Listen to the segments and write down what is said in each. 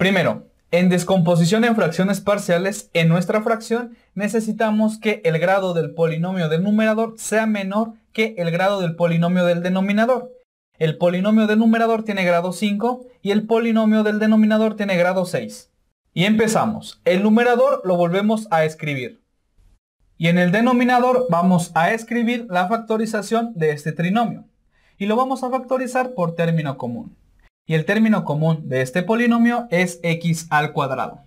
Primero, en descomposición en fracciones parciales, en nuestra fracción necesitamos que el grado del polinomio del numerador sea menor que el grado del polinomio del denominador. El polinomio del numerador tiene grado 5 y el polinomio del denominador tiene grado 6. Y empezamos. El numerador lo volvemos a escribir. Y en el denominador vamos a escribir la factorización de este trinomio. Y lo vamos a factorizar por término común y el término común de este polinomio es x al cuadrado,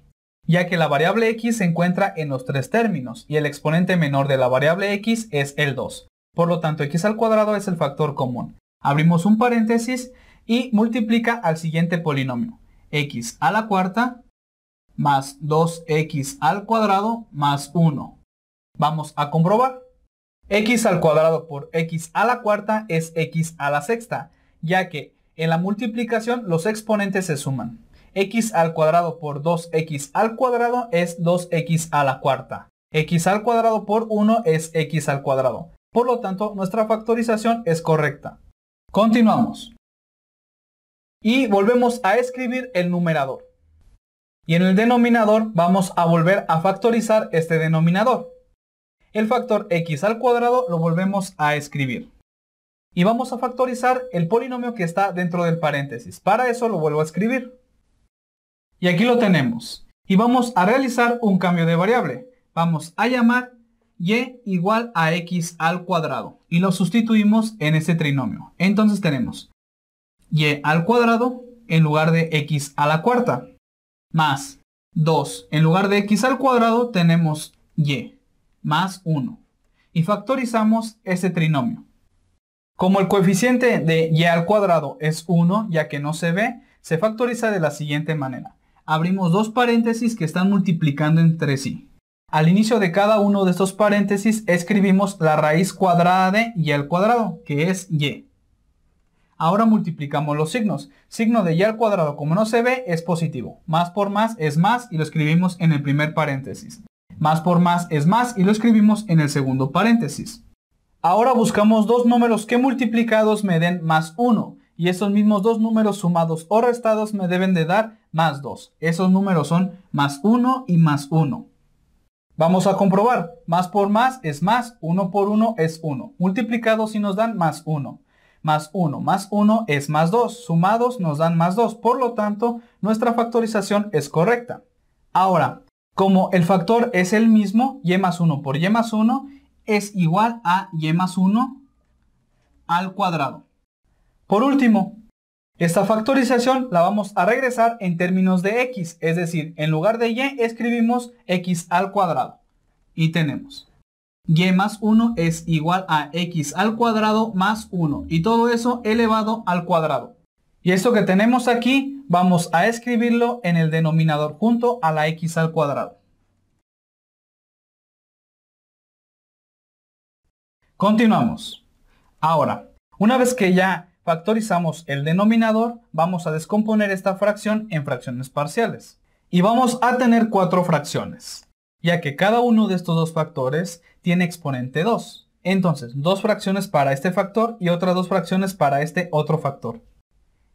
ya que la variable x se encuentra en los tres términos y el exponente menor de la variable x es el 2. Por lo tanto, x al cuadrado es el factor común. Abrimos un paréntesis y multiplica al siguiente polinomio, x a la cuarta más 2x al cuadrado más 1. Vamos a comprobar. x al cuadrado por x a la cuarta es x a la sexta, ya que en la multiplicación los exponentes se suman. x al cuadrado por 2x al cuadrado es 2x a la cuarta. x al cuadrado por 1 es x al cuadrado. Por lo tanto, nuestra factorización es correcta. Continuamos. Y volvemos a escribir el numerador. Y en el denominador vamos a volver a factorizar este denominador. El factor x al cuadrado lo volvemos a escribir y vamos a factorizar el polinomio que está dentro del paréntesis. Para eso lo vuelvo a escribir. Y aquí lo tenemos. Y vamos a realizar un cambio de variable. Vamos a llamar y igual a x al cuadrado. Y lo sustituimos en ese trinomio. Entonces tenemos y al cuadrado en lugar de x a la cuarta. Más 2. En lugar de x al cuadrado tenemos y. Más 1. Y factorizamos ese trinomio. Como el coeficiente de y al cuadrado es 1, ya que no se ve, se factoriza de la siguiente manera. Abrimos dos paréntesis que están multiplicando entre sí. Al inicio de cada uno de estos paréntesis escribimos la raíz cuadrada de y al cuadrado, que es y. Ahora multiplicamos los signos. Signo de y al cuadrado, como no se ve, es positivo. Más por más es más y lo escribimos en el primer paréntesis. Más por más es más y lo escribimos en el segundo paréntesis. Ahora buscamos dos números que multiplicados me den más 1 y esos mismos dos números sumados o restados me deben de dar más 2. Esos números son más 1 y más 1. Vamos a comprobar. Más por más es más, 1 por 1 es 1. Multiplicados si nos dan más 1. Más 1 más 1 es más 2. Sumados nos dan más 2. Por lo tanto, nuestra factorización es correcta. Ahora, como el factor es el mismo, y más 1 por y más 1, es igual a y más 1 al cuadrado. Por último, esta factorización la vamos a regresar en términos de x, es decir, en lugar de y escribimos x al cuadrado. Y tenemos y más 1 es igual a x al cuadrado más 1 y todo eso elevado al cuadrado. Y esto que tenemos aquí vamos a escribirlo en el denominador junto a la x al cuadrado. Continuamos. Ahora, una vez que ya factorizamos el denominador, vamos a descomponer esta fracción en fracciones parciales. Y vamos a tener cuatro fracciones, ya que cada uno de estos dos factores tiene exponente 2. Entonces, dos fracciones para este factor y otras dos fracciones para este otro factor.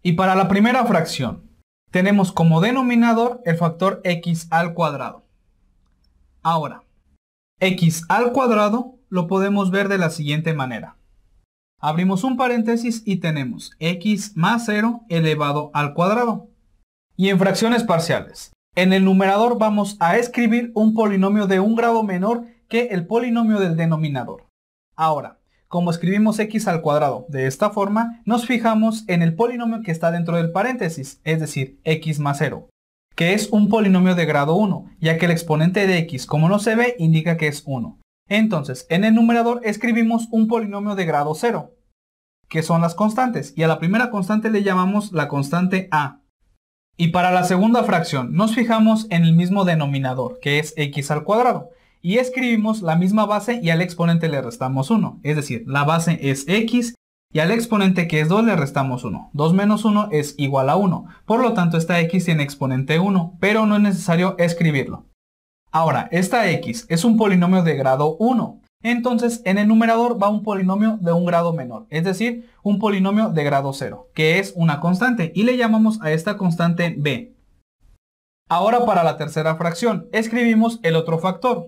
Y para la primera fracción, tenemos como denominador el factor x al cuadrado. Ahora, x al cuadrado lo podemos ver de la siguiente manera. Abrimos un paréntesis y tenemos x más 0 elevado al cuadrado. Y en fracciones parciales, en el numerador vamos a escribir un polinomio de un grado menor que el polinomio del denominador. Ahora, como escribimos x al cuadrado de esta forma, nos fijamos en el polinomio que está dentro del paréntesis, es decir, x más 0, que es un polinomio de grado 1, ya que el exponente de x, como no se ve, indica que es 1. Entonces, en el numerador escribimos un polinomio de grado 0, que son las constantes, y a la primera constante le llamamos la constante A. Y para la segunda fracción nos fijamos en el mismo denominador, que es x al cuadrado, y escribimos la misma base y al exponente le restamos 1, es decir, la base es x y al exponente que es 2 le restamos 1. 2 menos 1 es igual a 1. Por lo tanto, esta x tiene exponente 1, pero no es necesario escribirlo. Ahora, esta x es un polinomio de grado 1. Entonces, en el numerador va un polinomio de un grado menor, es decir, un polinomio de grado 0, que es una constante, y le llamamos a esta constante b. Ahora para la tercera fracción, escribimos el otro factor.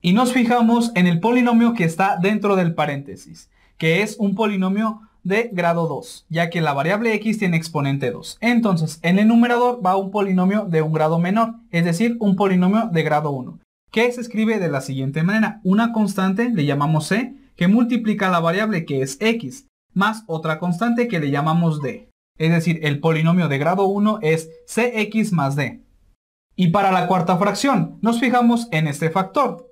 Y nos fijamos en el polinomio que está dentro del paréntesis, que es un polinomio de grado 2, ya que la variable x tiene exponente 2. Entonces, en el numerador va un polinomio de un grado menor, es decir, un polinomio de grado 1, que se escribe de la siguiente manera. Una constante le llamamos c, que multiplica la variable que es x, más otra constante que le llamamos d. Es decir, el polinomio de grado 1 es cx más d. Y para la cuarta fracción, nos fijamos en este factor,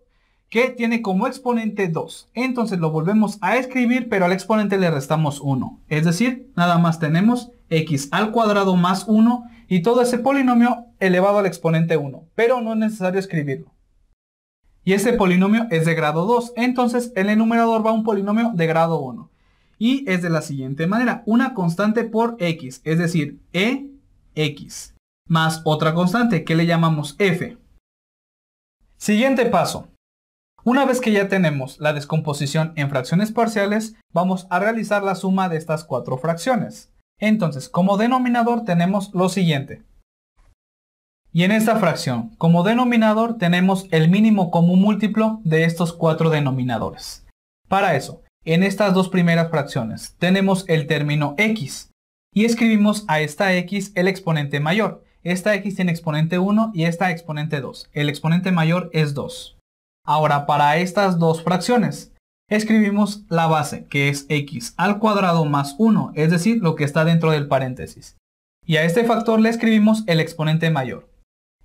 que tiene como exponente 2. Entonces lo volvemos a escribir, pero al exponente le restamos 1. Es decir, nada más tenemos x al cuadrado más 1 y todo ese polinomio elevado al exponente 1. Pero no es necesario escribirlo. Y ese polinomio es de grado 2. Entonces el enumerador va a un polinomio de grado 1. Y es de la siguiente manera. Una constante por x, es decir, e x, Más otra constante que le llamamos f. Siguiente paso. Una vez que ya tenemos la descomposición en fracciones parciales, vamos a realizar la suma de estas cuatro fracciones. Entonces, como denominador tenemos lo siguiente. Y en esta fracción, como denominador tenemos el mínimo común múltiplo de estos cuatro denominadores. Para eso, en estas dos primeras fracciones tenemos el término x y escribimos a esta x el exponente mayor. Esta x tiene exponente 1 y esta exponente 2. El exponente mayor es 2. Ahora, para estas dos fracciones, escribimos la base, que es x al cuadrado más 1, es decir, lo que está dentro del paréntesis. Y a este factor le escribimos el exponente mayor.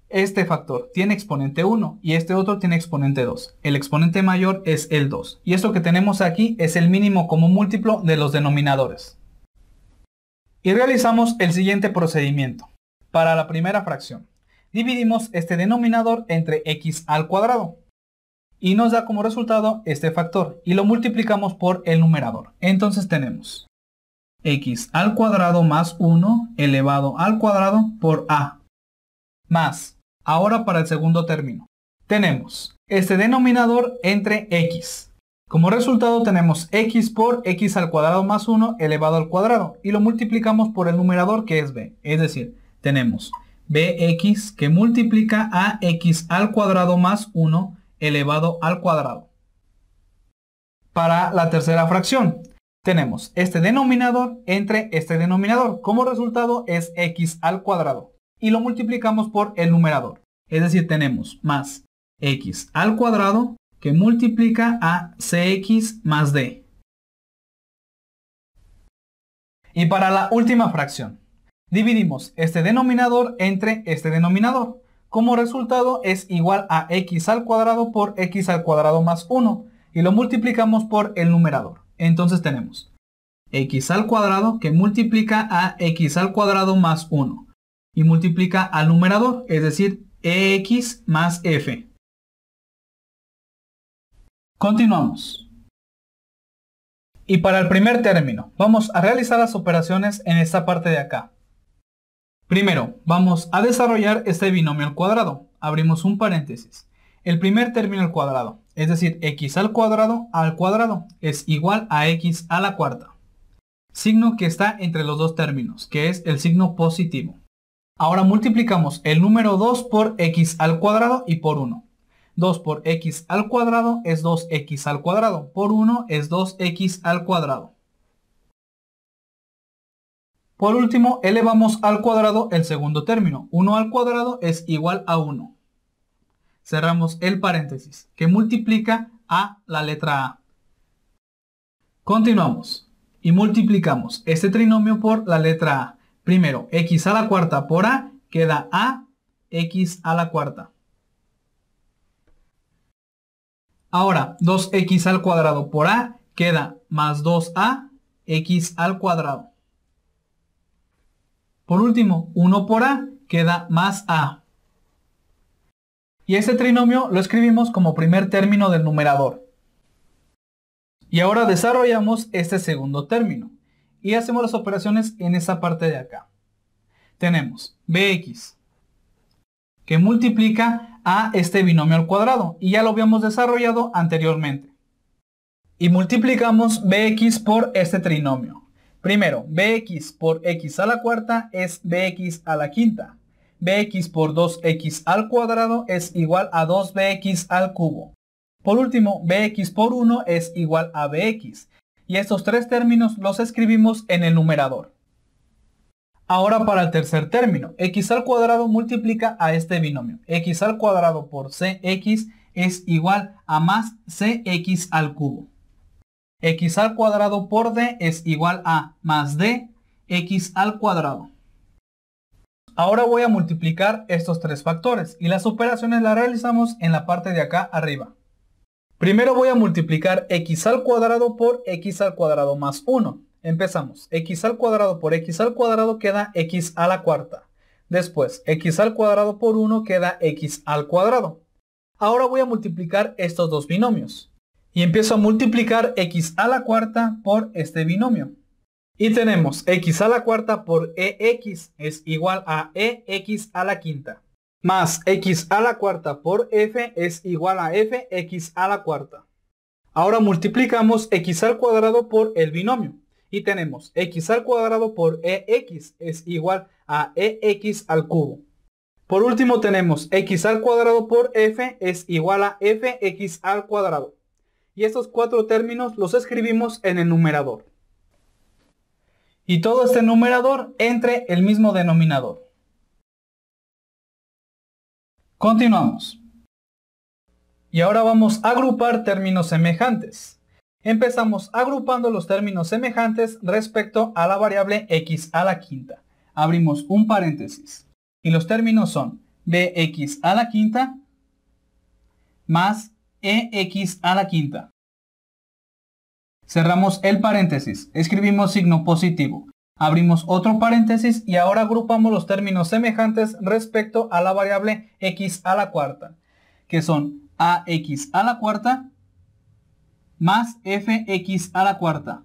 Este factor tiene exponente 1 y este otro tiene exponente 2. El exponente mayor es el 2. Y esto que tenemos aquí es el mínimo como múltiplo de los denominadores. Y realizamos el siguiente procedimiento. Para la primera fracción, dividimos este denominador entre x al cuadrado y nos da como resultado este factor y lo multiplicamos por el numerador. Entonces tenemos x al cuadrado más 1 elevado al cuadrado por a más, ahora para el segundo término, tenemos este denominador entre x. Como resultado tenemos x por x al cuadrado más 1 elevado al cuadrado y lo multiplicamos por el numerador que es b. Es decir, tenemos bx que multiplica a x al cuadrado más 1 elevado al cuadrado. Para la tercera fracción, tenemos este denominador entre este denominador. Como resultado es x al cuadrado. Y lo multiplicamos por el numerador. Es decir, tenemos más x al cuadrado que multiplica a cx más d. Y para la última fracción, dividimos este denominador entre este denominador como resultado es igual a x al cuadrado por x al cuadrado más 1 y lo multiplicamos por el numerador. Entonces tenemos x al cuadrado que multiplica a x al cuadrado más 1 y multiplica al numerador, es decir, x más f. Continuamos. Y para el primer término, vamos a realizar las operaciones en esta parte de acá. Primero, vamos a desarrollar este binomio al cuadrado. Abrimos un paréntesis. El primer término al cuadrado, es decir, x al cuadrado al cuadrado, es igual a x a la cuarta. Signo que está entre los dos términos, que es el signo positivo. Ahora multiplicamos el número 2 por x al cuadrado y por 1. 2 por x al cuadrado es 2x al cuadrado, por 1 es 2x al cuadrado. Por último, elevamos al cuadrado el segundo término. 1 al cuadrado es igual a 1. Cerramos el paréntesis, que multiplica a la letra A. Continuamos y multiplicamos este trinomio por la letra A. Primero, x a la cuarta por A queda A, x a la cuarta. Ahora, 2x al cuadrado por A queda más 2A, x al cuadrado. Por último, 1 por a queda más a. Y este trinomio lo escribimos como primer término del numerador. Y ahora desarrollamos este segundo término y hacemos las operaciones en esa parte de acá. Tenemos bx que multiplica a este binomio al cuadrado y ya lo habíamos desarrollado anteriormente. Y multiplicamos bx por este trinomio. Primero, bx por x a la cuarta es bx a la quinta. bx por 2x al cuadrado es igual a 2bx al cubo. Por último, bx por 1 es igual a bx. Y estos tres términos los escribimos en el numerador. Ahora para el tercer término, x al cuadrado multiplica a este binomio. x al cuadrado por cx es igual a más cx al cubo x al cuadrado por d es igual a más d x al cuadrado. Ahora voy a multiplicar estos tres factores y las operaciones las realizamos en la parte de acá arriba. Primero voy a multiplicar x al cuadrado por x al cuadrado más 1. Empezamos. x al cuadrado por x al cuadrado queda x a la cuarta. Después, x al cuadrado por 1 queda x al cuadrado. Ahora voy a multiplicar estos dos binomios y empiezo a multiplicar x a la cuarta por este binomio. Y tenemos x a la cuarta por ex es igual a ex a la quinta. Más x a la cuarta por f es igual a fx a la cuarta. Ahora multiplicamos x al cuadrado por el binomio. Y tenemos x al cuadrado por ex es igual a ex al cubo. Por último tenemos x al cuadrado por f es igual a fx al cuadrado y estos cuatro términos los escribimos en el numerador. Y todo este numerador entre el mismo denominador. Continuamos. Y ahora vamos a agrupar términos semejantes. Empezamos agrupando los términos semejantes respecto a la variable x a la quinta. Abrimos un paréntesis. Y los términos son bx a la quinta más e x a la quinta. Cerramos el paréntesis, escribimos signo positivo, abrimos otro paréntesis y ahora agrupamos los términos semejantes respecto a la variable x a la cuarta, que son ax a la cuarta más fx a la cuarta.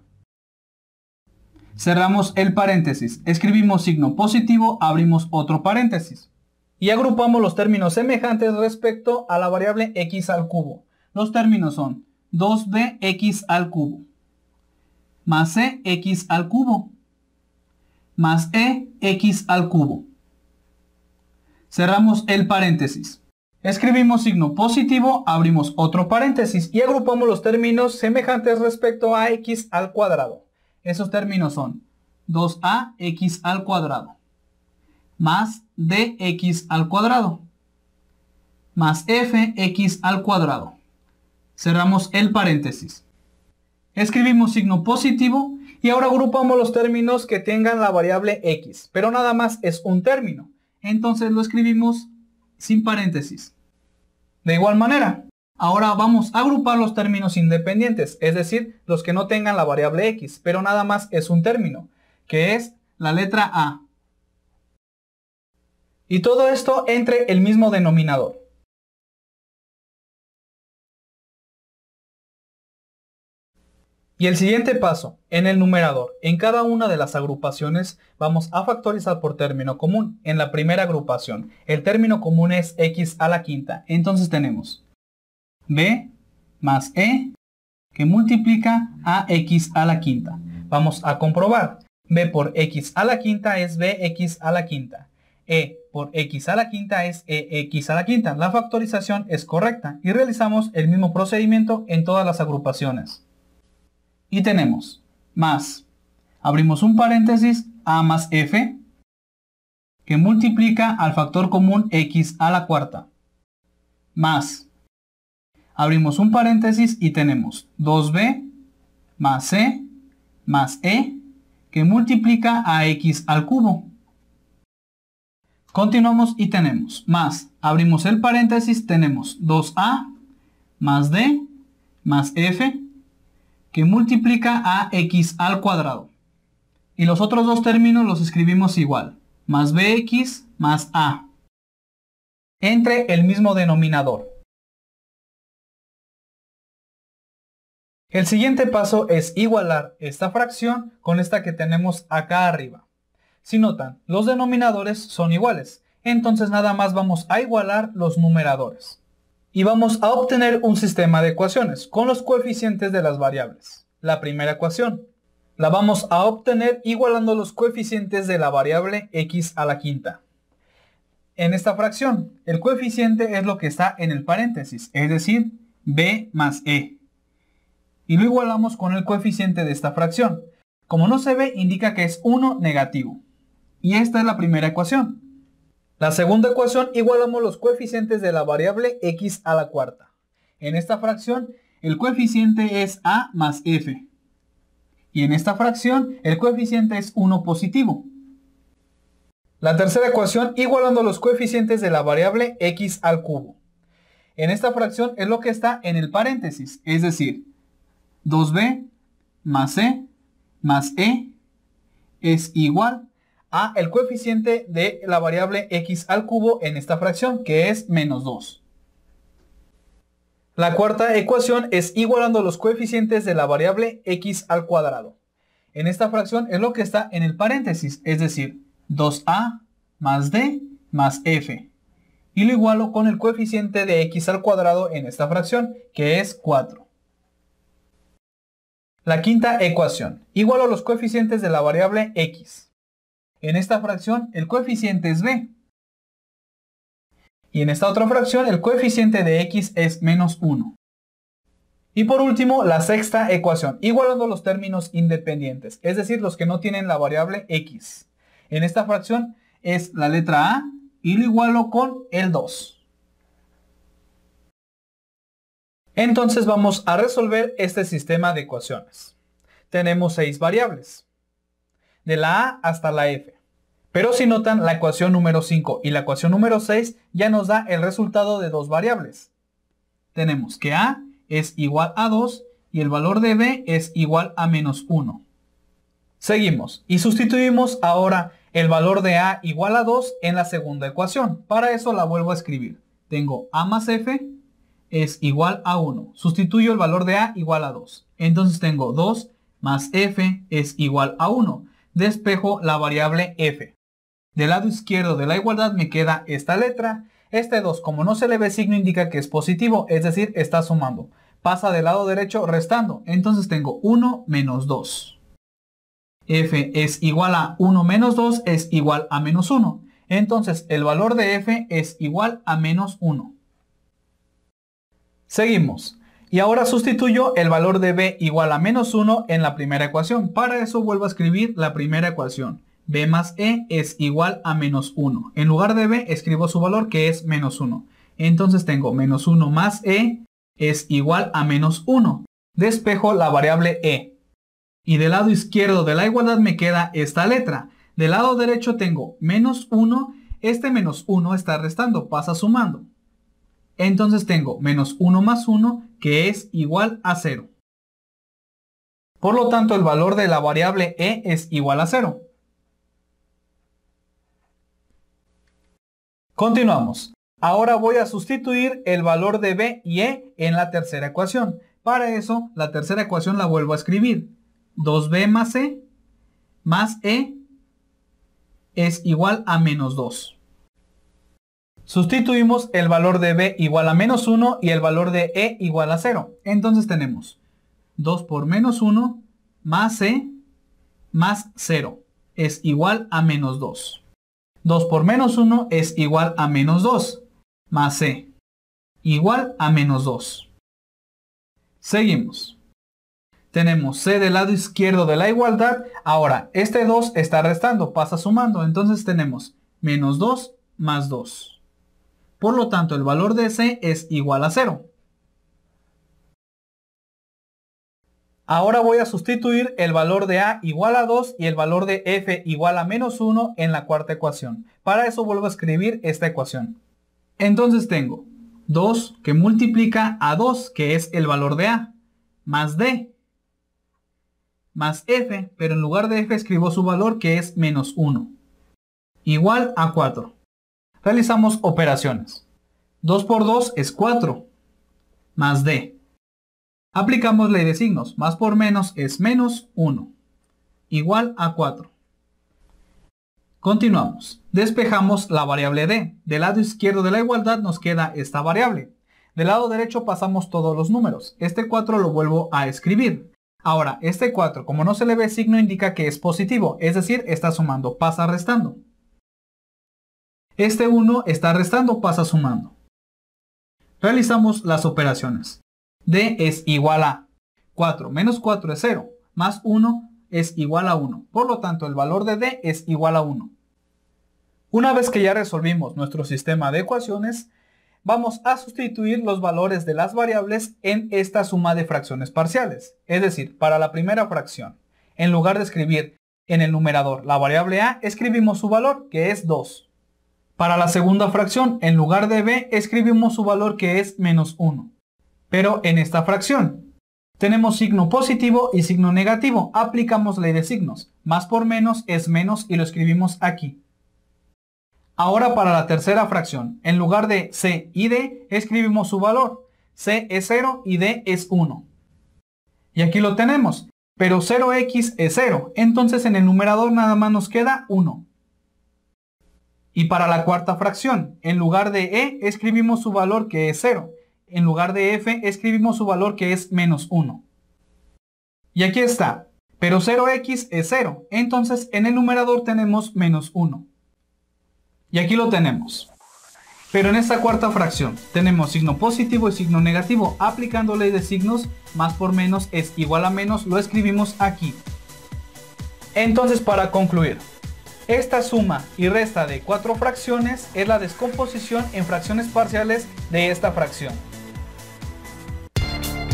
Cerramos el paréntesis, escribimos signo positivo, abrimos otro paréntesis y agrupamos los términos semejantes respecto a la variable x al cubo, los términos son 2bx al cubo más cx e al cubo más ex al cubo. Cerramos el paréntesis. Escribimos signo positivo, abrimos otro paréntesis y agrupamos los términos semejantes respecto a x al cuadrado. Esos términos son 2ax al cuadrado más dx al cuadrado más fx al cuadrado Cerramos el paréntesis. Escribimos signo positivo y ahora agrupamos los términos que tengan la variable x, pero nada más es un término. Entonces lo escribimos sin paréntesis. De igual manera, ahora vamos a agrupar los términos independientes, es decir, los que no tengan la variable x, pero nada más es un término, que es la letra a. Y todo esto entre el mismo denominador. Y el siguiente paso, en el numerador. En cada una de las agrupaciones vamos a factorizar por término común. En la primera agrupación, el término común es x a la quinta. Entonces tenemos b más e que multiplica a x a la quinta. Vamos a comprobar. b por x a la quinta es bx a la quinta. e por x a la quinta es ex a la quinta. La factorización es correcta y realizamos el mismo procedimiento en todas las agrupaciones y tenemos más, abrimos un paréntesis, a más f, que multiplica al factor común x a la cuarta, más, abrimos un paréntesis y tenemos 2b más c más e, que multiplica a x al cubo. Continuamos y tenemos más, abrimos el paréntesis, tenemos 2a más d más f que multiplica a x al cuadrado. Y los otros dos términos los escribimos igual, más bx más a, entre el mismo denominador. El siguiente paso es igualar esta fracción con esta que tenemos acá arriba. Si notan, los denominadores son iguales, entonces nada más vamos a igualar los numeradores. Y vamos a obtener un sistema de ecuaciones con los coeficientes de las variables. La primera ecuación la vamos a obtener igualando los coeficientes de la variable x a la quinta. En esta fracción, el coeficiente es lo que está en el paréntesis, es decir, b más e. Y lo igualamos con el coeficiente de esta fracción. Como no se ve, indica que es 1 negativo. Y esta es la primera ecuación. La segunda ecuación igualamos los coeficientes de la variable x a la cuarta. En esta fracción el coeficiente es a más f. Y en esta fracción el coeficiente es 1 positivo. La tercera ecuación igualando los coeficientes de la variable x al cubo. En esta fracción es lo que está en el paréntesis, es decir, 2b más c más e es igual a el coeficiente de la variable x al cubo en esta fracción, que es menos 2. La cuarta ecuación es igualando los coeficientes de la variable x al cuadrado. En esta fracción es lo que está en el paréntesis, es decir, 2a más d más f. Y lo igualo con el coeficiente de x al cuadrado en esta fracción, que es 4. La quinta ecuación. Igualo los coeficientes de la variable x. En esta fracción el coeficiente es b. Y en esta otra fracción el coeficiente de x es menos 1. Y por último, la sexta ecuación, igualando los términos independientes, es decir, los que no tienen la variable x. En esta fracción es la letra a y lo igualo con el 2. Entonces vamos a resolver este sistema de ecuaciones. Tenemos seis variables de la A hasta la F. Pero si notan, la ecuación número 5 y la ecuación número 6 ya nos da el resultado de dos variables. Tenemos que A es igual a 2 y el valor de B es igual a menos 1. Seguimos y sustituimos ahora el valor de A igual a 2 en la segunda ecuación. Para eso la vuelvo a escribir. Tengo A más F es igual a 1. Sustituyo el valor de A igual a 2. Entonces tengo 2 más F es igual a 1 despejo la variable f. Del lado izquierdo de la igualdad me queda esta letra. Este 2, como no se le ve signo, indica que es positivo, es decir, está sumando. Pasa del lado derecho restando, entonces tengo 1 menos 2. f es igual a 1 menos 2 es igual a menos 1. Entonces el valor de f es igual a menos 1. Seguimos. Y ahora sustituyo el valor de b igual a menos 1 en la primera ecuación. Para eso vuelvo a escribir la primera ecuación. b más e es igual a menos 1. En lugar de b escribo su valor que es menos 1. Entonces tengo menos 1 más e es igual a menos 1. Despejo la variable e. Y del lado izquierdo de la igualdad me queda esta letra. Del lado derecho tengo menos 1. Este menos 1 está restando, pasa sumando. Entonces tengo menos 1 más 1 que es igual a 0. Por lo tanto, el valor de la variable e es igual a 0. Continuamos. Ahora voy a sustituir el valor de b y e en la tercera ecuación. Para eso, la tercera ecuación la vuelvo a escribir. 2b más e más e es igual a menos 2. Sustituimos el valor de b igual a menos 1 y el valor de e igual a 0. Entonces tenemos 2 por menos 1 más e más 0 es igual a menos 2. 2 por menos 1 es igual a menos 2 más e igual a menos 2. Seguimos. Tenemos c del lado izquierdo de la igualdad. Ahora, este 2 está restando, pasa sumando. Entonces tenemos menos 2 más 2. Por lo tanto, el valor de C es igual a 0. Ahora voy a sustituir el valor de A igual a 2 y el valor de F igual a menos 1 en la cuarta ecuación. Para eso vuelvo a escribir esta ecuación. Entonces tengo 2 que multiplica a 2, que es el valor de A, más D, más F, pero en lugar de F escribo su valor que es menos 1, igual a 4 realizamos operaciones. 2 por 2 es 4, más D. Aplicamos ley de signos, más por menos es menos 1, igual a 4. Continuamos. Despejamos la variable D. Del lado izquierdo de la igualdad nos queda esta variable. Del lado derecho pasamos todos los números. Este 4 lo vuelvo a escribir. Ahora, este 4, como no se le ve signo, indica que es positivo, es decir, está sumando, pasa restando. Este 1 está restando, pasa sumando. Realizamos las operaciones. D es igual a 4 menos 4 es 0, más 1 es igual a 1. Por lo tanto, el valor de D es igual a 1. Una vez que ya resolvimos nuestro sistema de ecuaciones, vamos a sustituir los valores de las variables en esta suma de fracciones parciales. Es decir, para la primera fracción, en lugar de escribir en el numerador la variable A, escribimos su valor, que es 2. Para la segunda fracción, en lugar de b, escribimos su valor que es menos 1. Pero en esta fracción, tenemos signo positivo y signo negativo. Aplicamos ley de signos. Más por menos es menos y lo escribimos aquí. Ahora para la tercera fracción, en lugar de c y d, escribimos su valor. c es 0 y d es 1. Y aquí lo tenemos, pero 0x es 0, entonces en el numerador nada más nos queda 1. Y para la cuarta fracción, en lugar de E, escribimos su valor que es 0. En lugar de F, escribimos su valor que es menos 1. Y aquí está. Pero 0x es 0. Entonces en el numerador tenemos menos 1. Y aquí lo tenemos. Pero en esta cuarta fracción tenemos signo positivo y signo negativo. Aplicando ley de signos, más por menos es igual a menos, lo escribimos aquí. Entonces para concluir, esta suma y resta de cuatro fracciones es la descomposición en fracciones parciales de esta fracción.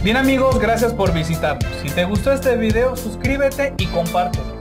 Bien amigos, gracias por visitarnos. Si te gustó este video, suscríbete y compártelo.